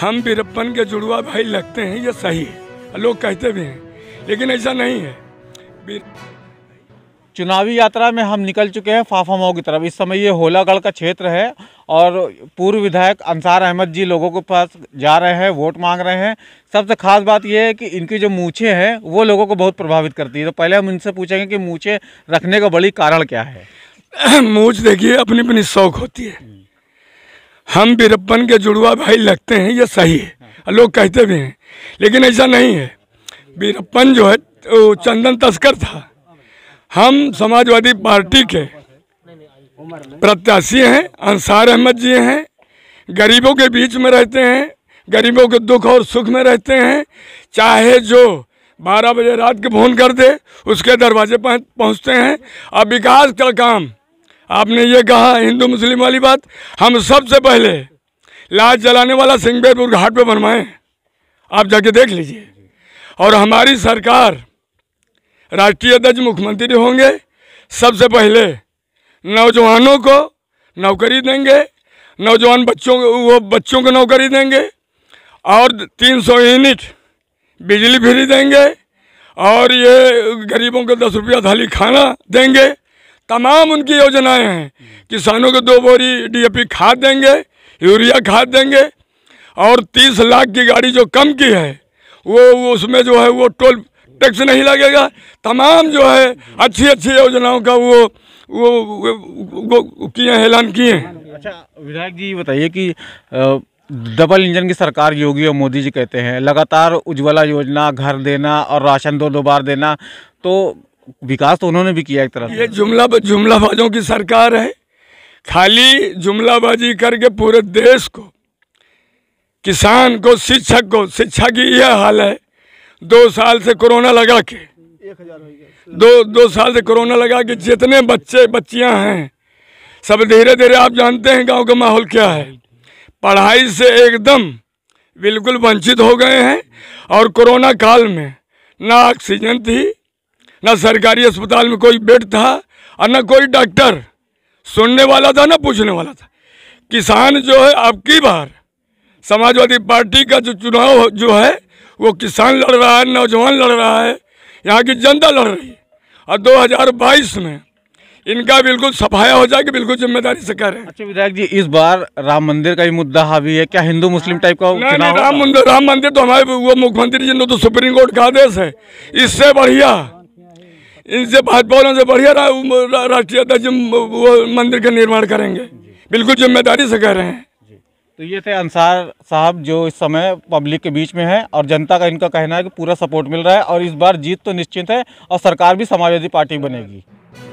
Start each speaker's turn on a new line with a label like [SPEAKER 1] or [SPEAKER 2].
[SPEAKER 1] हम वीरप्पन के जुड़वा भाई लगते हैं ये सही है लोग कहते भी हैं लेकिन ऐसा नहीं है चुनावी यात्रा में हम निकल चुके हैं फाफा फाफामाओ
[SPEAKER 2] की तरफ इस समय ये होलागढ़ का क्षेत्र है और पूर्व विधायक अंसार अहमद जी लोगों के पास जा रहे हैं वोट मांग रहे हैं सबसे खास बात यह है कि इनकी जो मूछे हैं वो लोगों को बहुत प्रभावित करती है तो पहले हम इनसे पूछेंगे कि मूछे रखने का बड़ी कारण क्या है
[SPEAKER 1] मूछ देखिए अपनी अपनी शौक होती है हम बीरप्पन के जुड़वा भाई लगते हैं ये सही है लोग कहते भी हैं लेकिन ऐसा नहीं है बीरप्पन जो है वो तो चंदन तस्कर था हम समाजवादी पार्टी के प्रत्याशी हैं अंसार अहमद जी हैं गरीबों के बीच में रहते हैं गरीबों के दुख और सुख में रहते हैं चाहे जो बारह बजे रात के फोन कर दे उसके दरवाजे पहुँचते हैं और विकास का काम आपने ये कहा हिंदू मुस्लिम वाली बात हम सबसे पहले लाश जलाने वाला सिंहबेरपुर घाट पे बनवाए आप जाके देख लीजिए और हमारी सरकार राष्ट्रीय अध्यक्ष मुख्यमंत्री होंगे सबसे पहले नौजवानों को नौकरी देंगे नौजवान बच्चों वो बच्चों को नौकरी देंगे और 300 यूनिट बिजली फ्री देंगे और ये गरीबों को दस रुपया थाली खाना देंगे तमाम उनकी योजनाएं हैं किसानों को दो बोरी डीएपी खाद देंगे यूरिया खाद देंगे और तीस लाख की गाड़ी जो कम की है वो, उसमें जो है वो टोल टैक्स नहीं लगेगा तमाम जो है अच्छी अच्छी योजनाओं का वो वो, वो, वो किए हैं ऐलान किए हैं अच्छा विधायक जी बताइए कि डबल
[SPEAKER 2] इंजन की सरकार योगी और मोदी जी कहते हैं लगातार उज्ज्वला योजना घर देना और राशन दो दो बार देना तो विकास
[SPEAKER 1] तो उन्होंने भी किया एक तरह ये जुमला जुमलाबाजों की सरकार है खाली जुमलाबाजी करके पूरे देश को किसान को शिक्षक को शिक्षा की यह हाल है दो साल से कोरोना लगा के दो दो साल से कोरोना लगा के जितने बच्चे बच्चियां हैं सब धीरे धीरे आप जानते हैं गांव का माहौल क्या है पढ़ाई से एकदम बिल्कुल वंचित हो गए हैं और कोरोना काल में ना ऑक्सीजन थी ना सरकारी अस्पताल में कोई बेड था और ना कोई डॉक्टर सुनने वाला था ना पूछने वाला था किसान जो है अब की बार समाजवादी पार्टी का जो चुनाव जो है वो किसान लड़ रहा है नौजवान लड़ रहा है यहाँ की जनता लड़ रही है और 2022 में इनका बिल्कुल सफाया हो जाएगा बिल्कुल जिम्मेदारी से करें अच्छा विधायक जी इस बार राम मंदिर का भी मुद्दा हावी है क्या हिंदू मुस्लिम
[SPEAKER 2] टाइप का नहीं, नहीं, राम मंदिर राम
[SPEAKER 1] मंदिर तो हमारे वो मुख्यमंत्री जी ने तो सुप्रीम कोर्ट का आदेश है इससे बढ़िया इनसे भाजपा वालों से बढ़िया राष्ट्रीय अध्यक्ष मंदिर का निर्माण करेंगे बिल्कुल जिम्मेदारी से कह रहे हैं
[SPEAKER 2] तो ये थे अंसार साहब जो इस समय पब्लिक के बीच में हैं और जनता का इनका कहना है कि पूरा सपोर्ट मिल रहा है और इस बार जीत तो निश्चित है और सरकार भी समाजवादी पार्टी बनेगी